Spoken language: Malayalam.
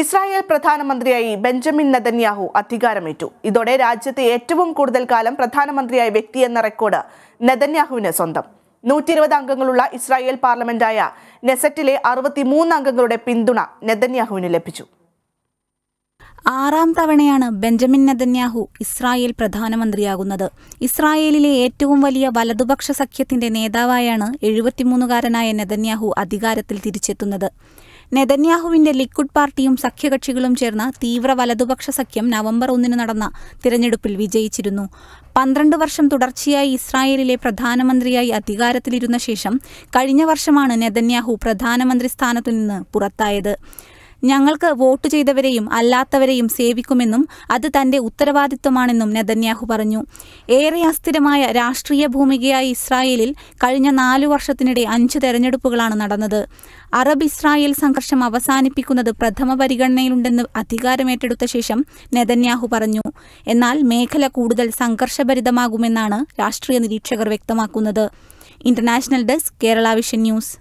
ഇസ്രായേൽ പ്രധാനമന്ത്രിയായി ബെഞ്ചമിൻ നദന്യാഹു അധികാരമേറ്റു ഇതോടെ രാജ്യത്തെ ഏറ്റവും കൂടുതൽ കാലം പ്രധാനമന്ത്രിയായ വ്യക്തി എന്ന റെക്കോർഡ് നെതന്യാഹുവിന് സ്വന്തം നൂറ്റി ഇരുപത് അംഗങ്ങളുള്ള ഇസ്രായേൽ പാർലമെന്റായ നെസറ്റിലെ മൂന്ന് അംഗങ്ങളുടെ പിന്തുണ നദന്യാഹുവിന് ലഭിച്ചു ആറാം തവണയാണ് ബെഞ്ചമിൻ നദന്യാഹു ഇസ്രായേൽ പ്രധാനമന്ത്രിയാകുന്നത് ഇസ്രായേലിലെ ഏറ്റവും വലിയ വലതുപക്ഷ സഖ്യത്തിന്റെ നേതാവായാണ് എഴുപത്തിമൂന്നുകാരനായ നദന്യാഹു അധികാരത്തിൽ തിരിച്ചെത്തുന്നത് നെതന്യാഹുവിന്റെ ലിക്വിഡ് പാർട്ടിയും സഖ്യകക്ഷികളും ചേർന്ന് തീവ്ര വലതുപക്ഷ സഖ്യം നവംബർ ഒന്നിന് നടന്ന തിരഞ്ഞെടുപ്പിൽ വിജയിച്ചിരുന്നു പന്ത്രണ്ട് വർഷം തുടർച്ചയായി ഇസ്രായേലിലെ പ്രധാനമന്ത്രിയായി അധികാരത്തിലിരുന്ന ശേഷം കഴിഞ്ഞ വർഷമാണ് നെതന്യാഹു പ്രധാനമന്ത്രി സ്ഥാനത്തു നിന്ന് പുറത്തായത് ഞങ്ങൾക്ക് വോട്ട് ചെയ്തവരെയും അല്ലാത്തവരെയും സേവിക്കുമെന്നും അത് തന്റെ ഉത്തരവാദിത്വമാണെന്നും നെതന്യാഹു പറഞ്ഞു ഏറെ അസ്ഥിരമായ രാഷ്ട്രീയ ഭൂമികയായ ഇസ്രായേലിൽ കഴിഞ്ഞ നാലു വർഷത്തിനിടെ അഞ്ച് തെരഞ്ഞെടുപ്പുകളാണ് നടന്നത് അറബ് ഇസ്രായേൽ സംഘർഷം അവസാനിപ്പിക്കുന്നത് പ്രഥമ പരിഗണനയിലുണ്ടെന്ന് അധികാരമേറ്റെടുത്ത ശേഷം നെതന്യാഹു പറഞ്ഞു എന്നാൽ മേഖല കൂടുതൽ സംഘർഷഭരിതമാകുമെന്നാണ് രാഷ്ട്രീയ നിരീക്ഷകർ വ്യക്തമാക്കുന്നത് international desk Kerala vision news